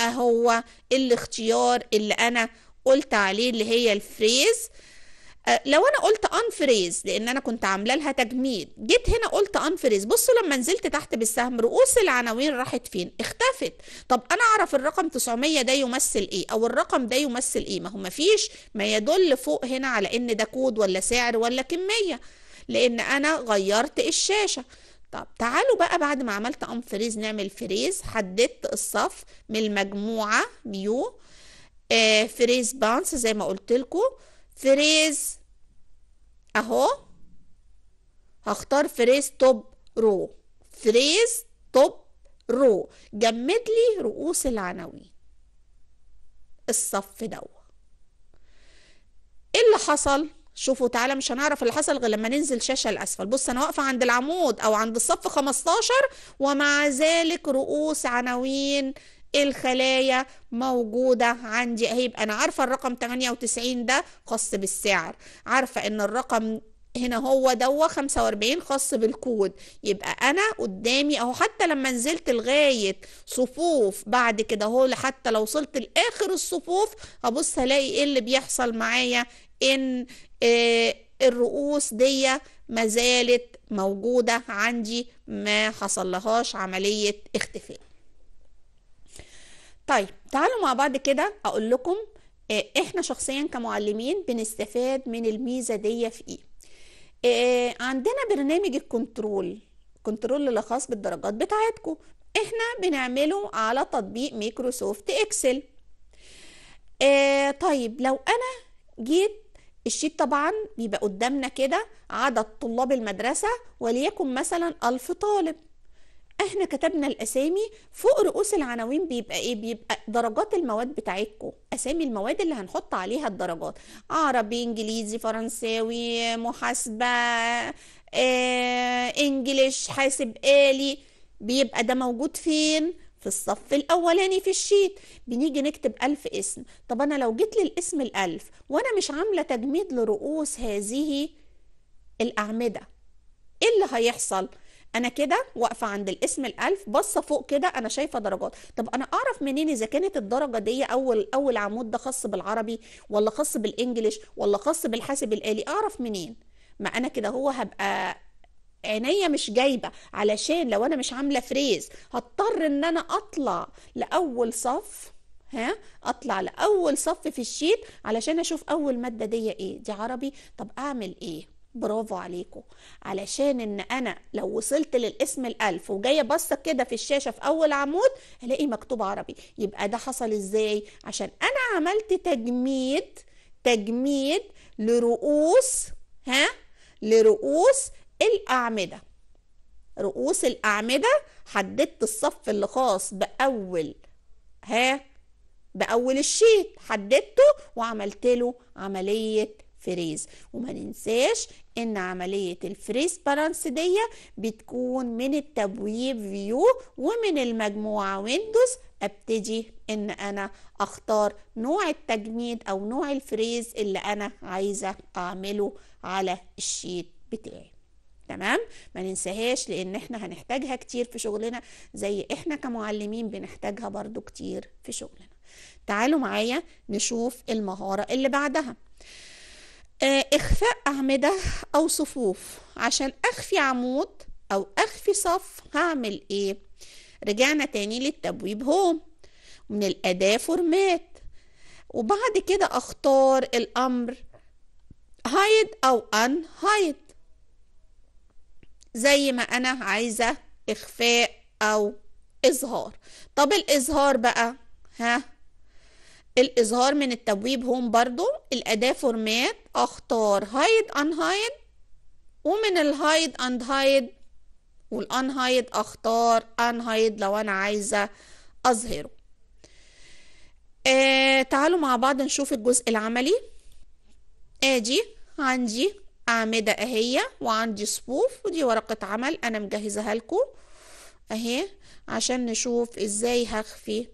اهو الاختيار اللي انا قلت عليه اللي هي الفريز آه، لو انا قلت انفريز لان انا كنت عامله لها تجميل جيت هنا قلت انفريز بصوا لما نزلت تحت بالسهم رؤوس العناوين راحت فين اختفت طب انا اعرف الرقم 900 ده يمثل ايه او الرقم ده يمثل ايه ما هو مفيش ما يدل فوق هنا على ان ده كود ولا سعر ولا كميه لان انا غيرت الشاشه طب تعالوا بقى بعد ما عملت انفريز نعمل فريز حددت الصف من المجموعه ميو آه، فريز بانس زي ما قلت لكم فريز اهو هختار فريز توب رو فريز توب رو جمد لي رؤوس العناوين الصف دو ايه اللي حصل شوفوا تعالى مش هنعرف اللي حصل غير لما ننزل شاشة لأسفل بص أنا واقفة عند العمود أو عند الصف 15 ومع ذلك رؤوس عناوين الخلايا موجودة عندي هيبقى أنا عارفة الرقم 98 ده خاص بالسعر عارفة إن الرقم هنا هو دوا 45 خاص بالكود يبقى انا قدامي اهو حتى لما نزلت لغايه صفوف بعد كده اهو حتى لو وصلت لاخر الصفوف هبص هلاقي ايه اللي بيحصل معايا ان آه الرؤوس دي ما زالت موجوده عندي ما حصل لهاش عمليه اختفاء طيب تعالوا مع بعض كده اقول لكم آه، احنا شخصيا كمعلمين بنستفاد من الميزه دي في ايه إيه عندنا برنامج الكنترول الكنترول اللي خاص بالدرجات بتاعتكم احنا بنعمله على تطبيق مايكروسوفت اكسل إيه طيب لو انا جيت الشيت طبعا بيبقى قدامنا كده عدد طلاب المدرسة وليكن مثلا ألف طالب احنا كتبنا الاسامي فوق رؤوس العناوين بيبقى ايه بيبقى درجات المواد بتاعتكم اسامي المواد اللي هنحط عليها الدرجات عربي انجليزي فرنساوي محاسبه آه، انجليش حاسب آلي بيبقى ده موجود فين في الصف الأولاني في الشيت بنيجي نكتب ألف اسم طب أنا لو جيت للاسم الألف وأنا مش عاملة تجميد لرؤوس هذه الأعمدة إيه اللي هيحصل؟ انا كده واقفه عند الاسم الالف باصه فوق كده انا شايفه درجات طب انا اعرف منين اذا كانت الدرجه دي اول اول عمود ده خاص بالعربي ولا خاص بالانجليش ولا خاص بالحاسب الالي اعرف منين ما انا كده هو هبقى عينيا مش جايبه علشان لو انا مش عامله فريز هضطر ان انا اطلع لاول صف ها اطلع لاول صف في الشيت علشان اشوف اول ماده دي ايه دي عربي طب اعمل ايه برافو عليكم علشان ان انا لو وصلت للاسم الالف وجايه بصه كده في الشاشه في اول عمود الاقي مكتوب عربي يبقى ده حصل ازاي عشان انا عملت تجميد تجميد لرؤوس ها لرؤوس الاعمده رؤوس الاعمده حددت الصف اللي خاص باول ها باول الشيت حددته وعملت له عمليه فريز وما ننساش ان عملية الفريس بالانس دي بتكون من التبويب فيو ومن المجموعة ويندوز ابتدي ان انا اختار نوع التجميد او نوع الفريز اللي انا عايزة اعمله على الشيت بتاعي تمام ما ننساهاش لان احنا هنحتاجها كتير في شغلنا زي احنا كمعلمين بنحتاجها برضو كتير في شغلنا تعالوا معايا نشوف المهارة اللي بعدها آه، إخفاء أعمدة أو صفوف عشان أخفي عمود أو أخفي صف هعمل إيه؟ رجعنا تاني للتبويب هوم من الأداة فورمات وبعد كده أختار الأمر هايد أو أن هايد زي ما أنا عايزة إخفاء أو إظهار طب الإظهار بقى ها الإظهار من التبويب هون برضو الأداة فورمات أختار هايد أنهايد ومن الهايد أند هايد هايد أختار أنهايد لو أنا عايزة أظهره آه تعالوا مع بعض نشوف الجزء العملي آجي عندي اعمده اهي وعندي صفوف ودي ورقه عمل انا مجهزها لكم اهي عشان نشوف ازاي هخفي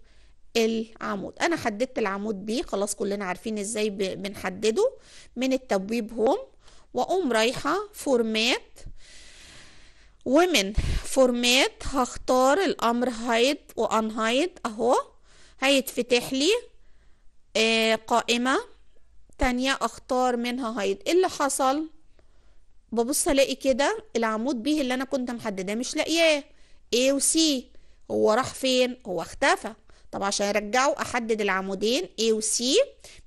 العمود انا حددت العمود بي خلاص كلنا عارفين ازاي بنحدده من التبويب هوم واقوم رايحه فورمات ومن فورمات هختار الامر هايد وان هايد اهو هيتفتح لي آه، قائمه تانية اختار منها هايد ايه اللي حصل ببص الاقي كده العمود بيه اللي انا كنت محدده مش لاقياه A و C هو راح فين هو اختفى طب عشان ارجعه احدد العمودين A و C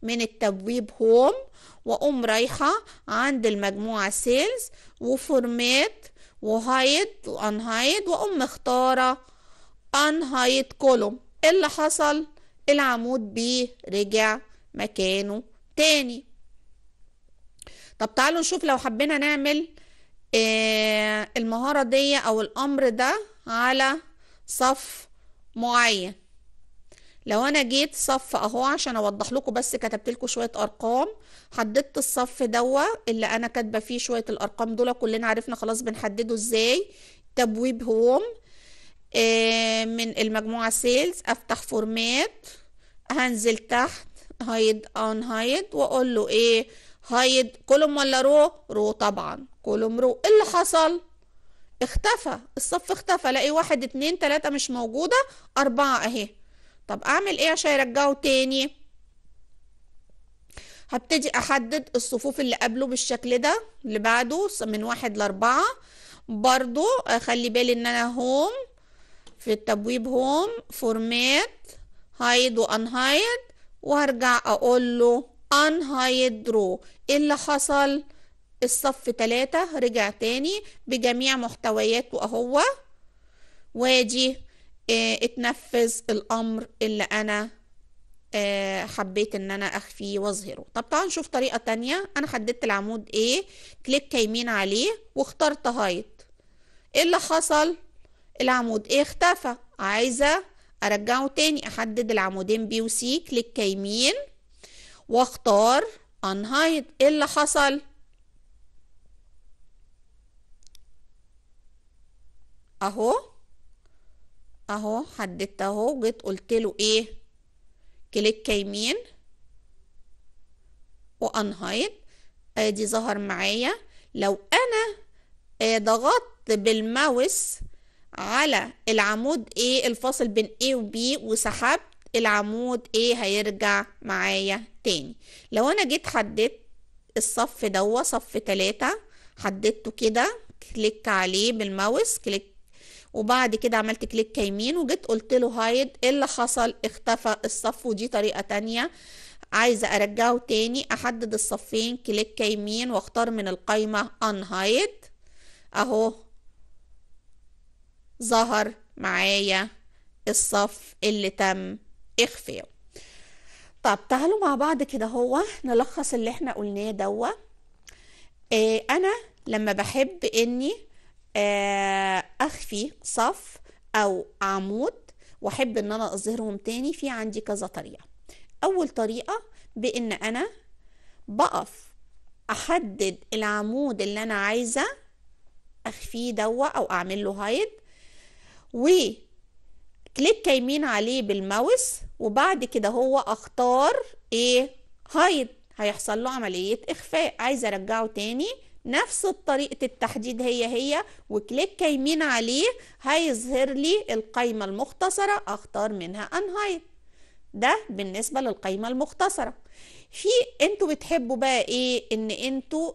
من التبويب هوم واقوم رايحه عند المجموعه سيلز وفورمات وهايد وانهايد واقوم مختاره انهايد كولوم إيه اللي حصل العمود B رجع مكانه تاني طب تعالوا نشوف لو حبينا نعمل آه، المهارة دي أو الأمر ده على صف معين لو انا جيت صف اهو عشان اوضح لكم بس كتبت لكم شويه ارقام حددت الصف دوا اللي انا كاتبه فيه شويه الارقام دول كلنا عرفنا خلاص بنحدده ازاي تبويب هوم آه من المجموعه سيلز افتح فورمات هنزل تحت هايد اون هايد واقول له ايه هايد كولوم ولا رو رو طبعا كولوم رو ايه اللي حصل اختفى الصف اختفى الاقي واحد اتنين تلاتة مش موجودة اربعة اهي طب اعمل ايه عشان يرجعه تاني هبتدي احدد الصفوف اللي قبله بالشكل ده اللي بعده من واحد لاربعة برضو اخلي بالي ان انا هوم في التبويب هوم فورمات هايد وانهايد وهرجع اقول له انهايد رو ايه اللي حصل الصف تلاتة رجع تاني بجميع محتوياته اهو وادي إيه، اتنفذ الامر اللي انا إيه، حبيت ان انا اخفيه واظهره طب تعالوا نشوف طريقه تانية انا حددت العمود ايه كليك يمين عليه واخترت هايت ايه اللي حصل العمود ايه اختفى عايزه ارجعه تاني احدد العمودين بي وسي كليك يمين واختار انهايد ايه اللي حصل اهو اهو حددت اهو جيت قلت له ايه كليك يمين وانهايد ادي ظهر معايا لو انا آه ضغطت بالماوس على العمود ايه الفاصل بين A و B وسحبت العمود A هيرجع معايا تاني لو انا جيت حددت الصف دوه صف تلاتة حددته كده كليك عليه بالماوس كليك وبعد كده عملت كليك يمين وجيت قلت له هايد ايه اللي حصل اختفى الصف ودي طريقه تانية عايزه ارجعه تاني احدد الصفين كليك يمين واختار من القايمه ان هايد اهو ظهر معايا الصف اللي تم اخفائه طب تعالوا مع بعض كده هو نلخص اللي احنا قلناه دوا ايه انا لما بحب اني آه، اخفي صف او عمود واحب ان انا اظهرهم تاني في عندي كذا طريقه اول طريقه بان انا بقف احدد العمود اللي انا عايزه اخفيه دوا او اعمل له هايد وكليك يمين عليه بالماوس وبعد كده هو اختار ايه هايد هيحصل له عمليه اخفاء عايزه ارجعه تاني نفس طريقة التحديد هي هي وكليك يمين عليه هيظهر لي القايمة المختصرة اختار منها انهايت ده بالنسبة للقايمة المختصرة في انتوا بتحبوا بقى ايه ان انتوا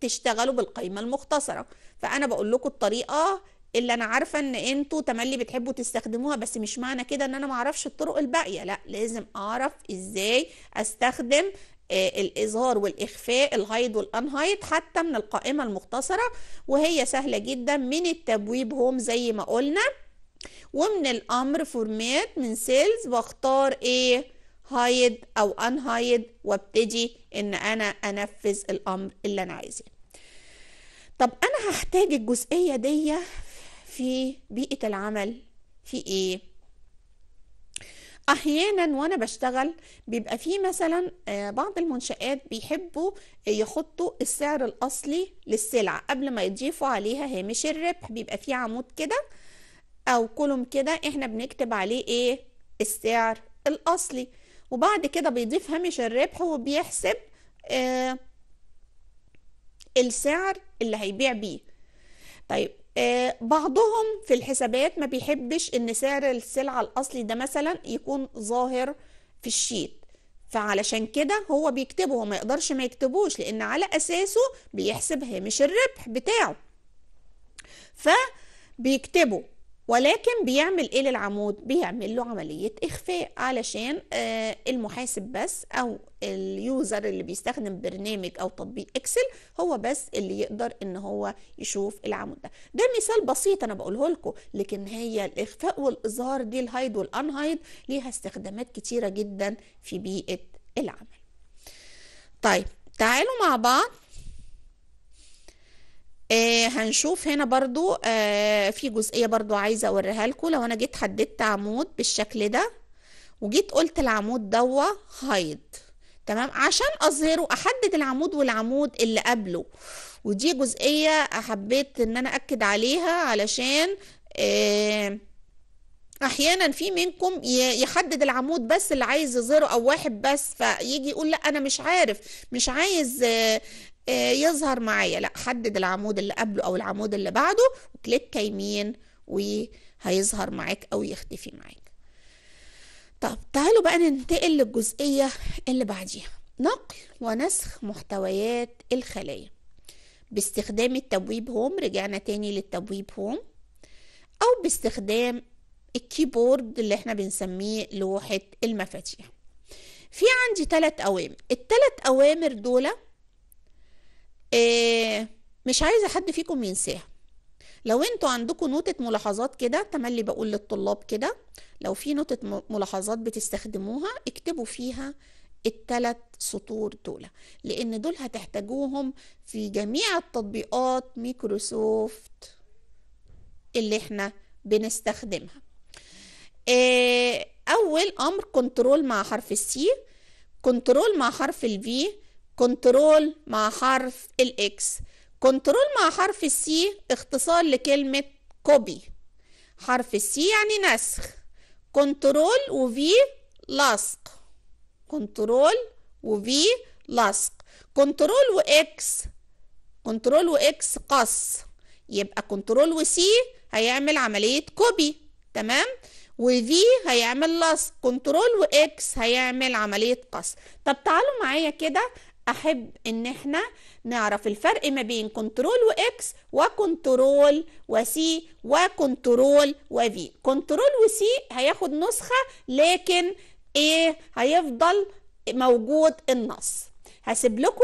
تشتغلوا بالقايمة المختصرة فانا بقول لكم الطريقة اللي انا عارفه ان انتوا تملي بتحبوا تستخدموها بس مش معنى كده ان انا معرفش الطرق الباقيه لا لازم اعرف ازاي استخدم آه، الإظهار والإخفاء الهايد والأنهايد حتى من القائمة المختصرة وهي سهلة جدا من التبويب هوم زي ما قلنا ومن الأمر فورمات من سيلز واختار إيه هايد أو أنهايد وابتدي إن أنا أنفذ الأمر اللي أنا عايزاه طب أنا هحتاج الجزئية دي في بيئة العمل في إيه؟ احيانا وانا بشتغل بيبقى في مثلا آه، بعض المنشآت بيحبوا يحطوا السعر الاصلي للسلعة قبل ما يضيفوا عليها هامش الربح بيبقى في عمود كده او كولوم كده احنا بنكتب عليه ايه السعر الاصلي وبعد كده بيضيف هامش الربح وبيحسب آه السعر اللي هيبيع بيه طيب آه، بعضهم في الحسابات ما بيحبش ان سعر السلعة الاصلي ده مثلا يكون ظاهر في الشيت فعلشان كده هو بيكتبه هو ما يقدرش ما يكتبوش لان على اساسه بيحسب هامش الربح بتاعه فبيكتبه ولكن بيعمل ايه للعمود بيعمل له عملية اخفاء علشان آه، المحاسب بس او اليوزر اللي بيستخدم برنامج او تطبيق اكسل هو بس اللي يقدر ان هو يشوف العمود ده ده مثال بسيط انا بقوله لكم لكن هي الاخفاء والاظهار دي الهايد والانهايد ليها استخدامات كتيرة جدا في بيئة العمل طيب تعالوا مع بعض آه هنشوف هنا برضو آه في جزئية برضو عايزة اوريها لكم لو انا جيت حددت عمود بالشكل ده وجيت قلت العمود دوا هايد تمام عشان اظهره احدد العمود والعمود اللي قبله ودي جزئية حبيت ان انا اكد عليها علشان آه احيانا في منكم يحدد العمود بس اللي عايز يظهره او واحد بس فيجي يقول لا انا مش عارف مش عايز آه، آه، يظهر معايا لا حدد العمود اللي قبله او العمود اللي بعده وكليك يمين وهيظهر معاك او يختفي معاك طب تعالوا بقى ننتقل للجزئية اللي بعديها نقل ونسخ محتويات الخلايا باستخدام التبويب هوم رجعنا تاني للتبويب هوم او باستخدام الكيبورد اللي احنا بنسميه لوحة المفاتيح في عندي ثلاث اوامر الثلاث اوامر دول آه، مش عايزه حد فيكم ينساها لو انتوا عندكم نوتة ملاحظات كده تملي بقول للطلاب كده لو في نوتة ملاحظات بتستخدموها اكتبوا فيها التلات سطور دول لان دول هتحتاجوهم في جميع التطبيقات ميكروسوفت اللي احنا بنستخدمها آه، اول امر كنترول مع حرف السي كنترول مع حرف الفي كنترول مع حرف الاكس كنترول مع حرف السي اختصار لكلمة كوبي حرف السي يعني نسخ كنترول وفي لصق كنترول وفي لصق كنترول واكس كنترول واكس قص يبقى كنترول وسي هيعمل عملية كوبي تمام وفي هيعمل لصق كنترول واكس هيعمل عملية قص طب تعالوا معايا كده احب ان احنا نعرف الفرق ما بين كنترول واكس وكنترول وسي وكنترول وفي كنترول وسي هياخد نسخه لكن ايه هيفضل موجود النص هسيب لكم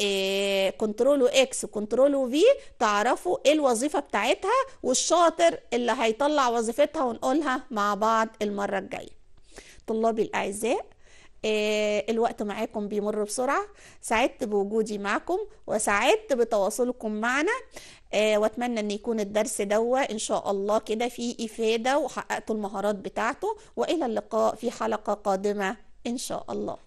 آه، كنترول اكس وكنترول وفي تعرفوا ايه الوظيفه بتاعتها والشاطر اللي هيطلع وظيفتها ونقولها مع بعض المره الجايه طلابي الاعزاء إيه، الوقت معاكم بيمر بسرعة سعدت بوجودي معكم وسعدت بتواصلكم معنا إيه، واتمنى ان يكون الدرس دوا ان شاء الله كده فيه افاده وحققتوا المهارات بتاعته والى اللقاء في حلقه قادمه ان شاء الله